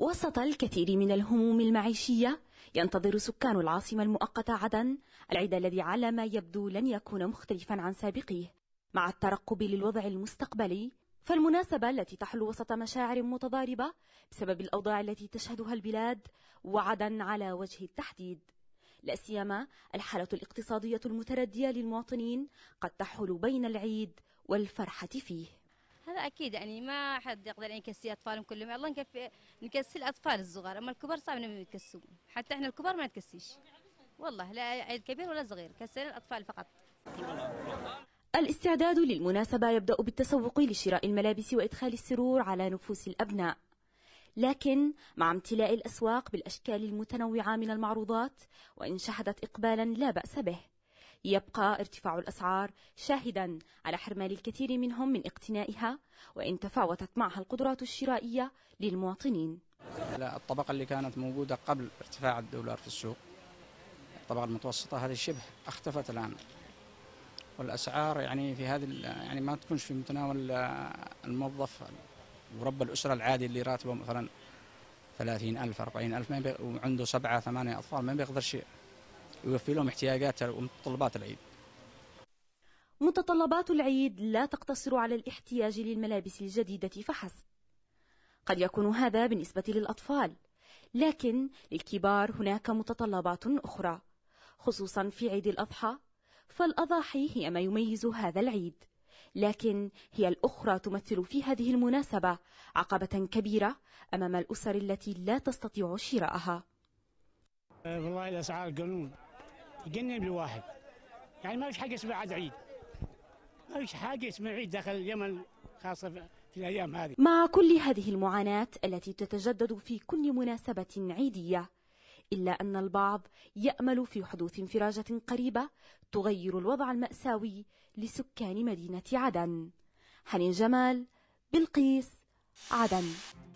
وسط الكثير من الهموم المعيشية ينتظر سكان العاصمة المؤقتة عدن العيد الذي على ما يبدو لن يكون مختلفا عن سابقيه مع الترقب للوضع المستقبلي فالمناسبة التي تحلو وسط مشاعر متضاربة بسبب الأوضاع التي تشهدها البلاد وعدن على وجه التحديد لا سيما الحالة الاقتصادية المتردية للمواطنين قد تحول بين العيد والفرحة فيه اكيد يعني ما حد يقدر يعني يكسي اطفالهم كلهم الله نكفي نكسي الاطفال الصغار اما الكبار صعب انهم يتكسوا حتى احنا الكبار ما نتكسيش والله لا عيد كبير ولا صغير كسر الاطفال فقط الاستعداد للمناسبة يبدأ بالتسوق لشراء الملابس وإدخال السرور على نفوس الأبناء لكن مع امتلاء الأسواق بالأشكال المتنوعة من المعروضات وإن شهدت إقبالا لا بأس به يبقى ارتفاع الأسعار شاهدا على حرمان الكثير منهم من اقتنائها وإن تفاوتت معها القدرات الشرائية للمواطنين الطبقة اللي كانت موجودة قبل ارتفاع الدولار في السوق الطبقة المتوسطة هذه شبه اختفت الآن والأسعار يعني في هذه يعني ما تكونش في متناول آه، الموظف ورب الأسرة العادي اللي راتبه مثلا ثلاثين ألف أربعين ألف ما وعنده سبعة ثمانية أطفال ما بيقدرش يوفي لهم احتياجات ومتطلبات العيد متطلبات العيد لا تقتصر على الاحتياج للملابس الجديدة فحسب قد يكون هذا بالنسبة للأطفال لكن للكبار هناك متطلبات أخرى خصوصا في عيد الأضحى فالأضاحي هي ما يميز هذا العيد لكن هي الأخرى تمثل في هذه المناسبة عقبة كبيرة أمام الأسر التي لا تستطيع شراءها والله الأسعار قانون يجنن الواحد يعني ما فيش حاجه اسمها عاد عيد ما فيش حاجه اسمها عيد داخل اليمن خاصه في الايام هذه مع كل هذه المعاناه التي تتجدد في كل مناسبه عيديه إلا أن البعض يأمل في حدوث انفراجة قريبة تغير الوضع المأساوي لسكان مدينة عدن حنين جمال بلقيس عدن